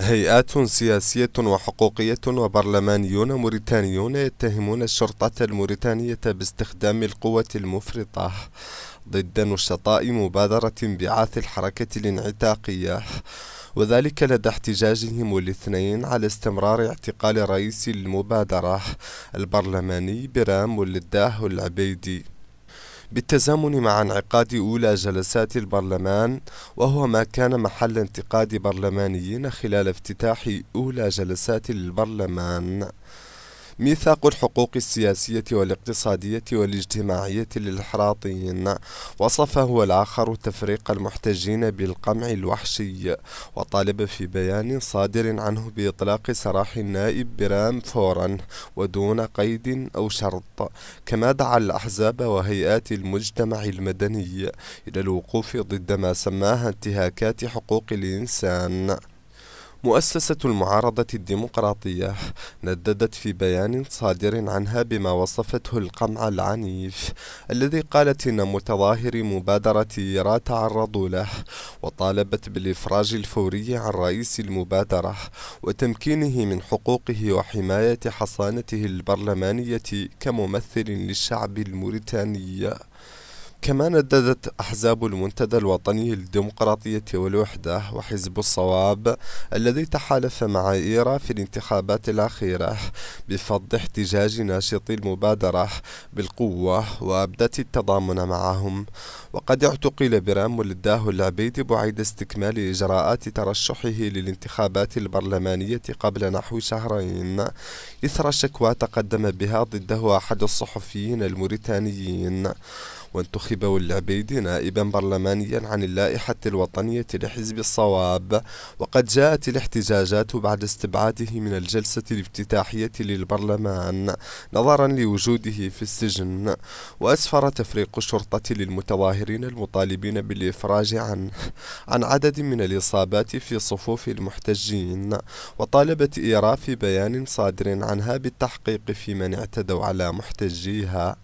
هيئات سياسية وحقوقية وبرلمانيون موريتانيون يتهمون الشرطة الموريتانية باستخدام القوة المفرطة ضد نشطاء مبادرة انبعاث الحركة الانعتاقية وذلك لدى احتجاجهم الاثنين على استمرار اعتقال رئيس المبادرة البرلماني برام ولداه العبيدي بالتزامن مع انعقاد أولى جلسات البرلمان وهو ما كان محل انتقاد برلمانيين خلال افتتاح أولى جلسات البرلمان ميثاق الحقوق السياسية والاقتصادية والاجتماعية للحراطيين هو الآخر تفريق المحتجين بالقمع الوحشي وطالب في بيان صادر عنه بإطلاق سراح النائب برام فورا ودون قيد أو شرط كما دعا الأحزاب وهيئات المجتمع المدني إلى الوقوف ضد ما سماها انتهاكات حقوق الإنسان مؤسسة المعارضة الديمقراطية نددت في بيان صادر عنها بما وصفته القمع العنيف الذي قالت إن متظاهري مبادرة يرى تعرضوا له وطالبت بالإفراج الفوري عن رئيس المبادرة وتمكينه من حقوقه وحماية حصانته البرلمانية كممثل للشعب الموريتاني كما نددت أحزاب المنتدى الوطني للديمقراطية والوحدة وحزب الصواب الذي تحالف مع إيرا في الانتخابات الأخيرة بفض احتجاج ناشطي المبادرة بالقوة وأبدت التضامن معهم وقد اعتقل برام ولداه العبيد بعيد استكمال إجراءات ترشحه للانتخابات البرلمانية قبل نحو شهرين إثر شكوى تقدم بها ضده أحد الصحفيين الموريتانيين وانتخب العبيدي نائبا برلمانيا عن اللائحة الوطنية لحزب الصواب وقد جاءت الاحتجاجات بعد استبعاده من الجلسة الافتتاحية للبرلمان نظرا لوجوده في السجن وأسفر تفريق الشرطة للمتظاهرين المطالبين بالإفراج عن عن عدد من الإصابات في صفوف المحتجين وطالبت إيراف بيان صادر عنها بالتحقيق في من اعتدوا على محتجيها